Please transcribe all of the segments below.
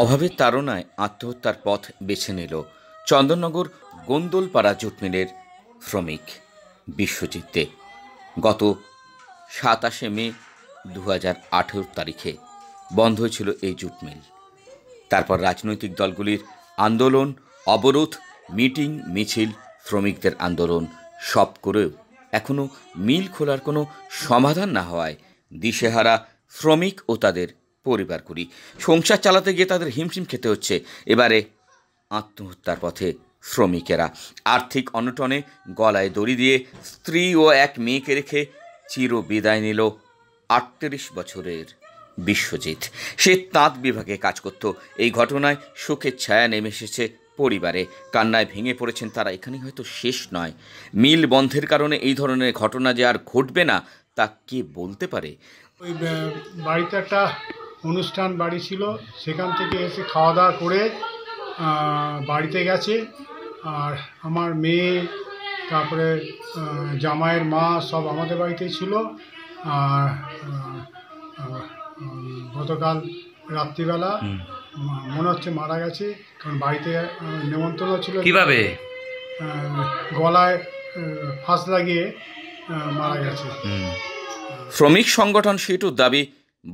অভাবের তাড়নায় আত্মহত্যার পথ বেছে নিল চন্দননগর গোন্দলপাড়া জুট মিলের শ্রমিক বিশ্বজিৎ দে গত সাতাশে মে দু তারিখে বন্ধ ছিল এই জুট মিল তারপর রাজনৈতিক দলগুলির আন্দোলন অবরোধ মিটিং মিছিল শ্রমিকদের আন্দোলন সব করেও এখনও মিল খোলার কোনো সমাধান না হওয়ায় দিশেহারা শ্রমিক ও তাদের পরিবার করি সংসার চালাতে গিয়ে তাদের হিমশিম খেতে হচ্ছে এবারে আত্মহত্যার পথে শ্রমিকেরা আর্থিক অনটনে গলায় দড়ি দিয়ে স্ত্রী ও এক মেয়েকে রেখে চির বিদায় নিল আটত্রিশ বছরের বিশ্বজিৎ সে তাঁত বিভাগে কাজ করত এই ঘটনায় শোকের ছায়া নেমে এসেছে পরিবারে কান্নায় ভেঙে পড়েছেন তারা এখানে হয়তো শেষ নয় মিল বন্ধের কারণে এই ধরনের ঘটনা যে আর ঘটবে না তা কে বলতে পারে ওই বাড়িতে একটা অনুষ্ঠান বাড়ি ছিল সেখান থেকে এসে খাওয়া দাওয়া করে বাড়িতে গেছে আর আমার মেয়ে তারপরে জামাইয়ের মা সব আমাদের বাড়িতেই ছিল আর গতকাল রাত্রিবেলা মনে হচ্ছে মারা গেছে কারণ বাড়িতে নেমন্তন্ন ছিল কিভাবে গলায় ফাঁস লাগিয়ে মারা গেছে শ্রমিক সংগঠন সেটুর দাবি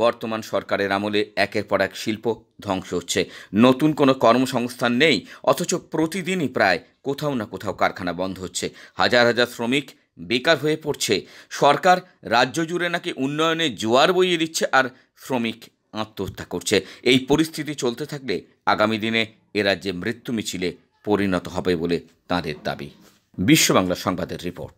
বর্তমান সরকারের আমলে একের পর এক শিল্প ধ্বংস হচ্ছে নতুন কোনো কর্মসংস্থান নেই অথচ প্রতিদিনই প্রায় কোথাও না কোথাও কারখানা বন্ধ হচ্ছে হাজার হাজার শ্রমিক বেকার হয়ে পড়ছে সরকার রাজ্য জুড়ে নাকি উন্নয়নে জোয়ার বইয়ে দিচ্ছে আর শ্রমিক আত্মহত্যা করছে এই পরিস্থিতি চলতে থাকলে আগামী দিনে এ রাজ্যে মৃত্যু মিছিলে পরিণত হবে বলে তাঁদের দাবি বিশ্ব বাংলা সংবাদের রিপোর্ট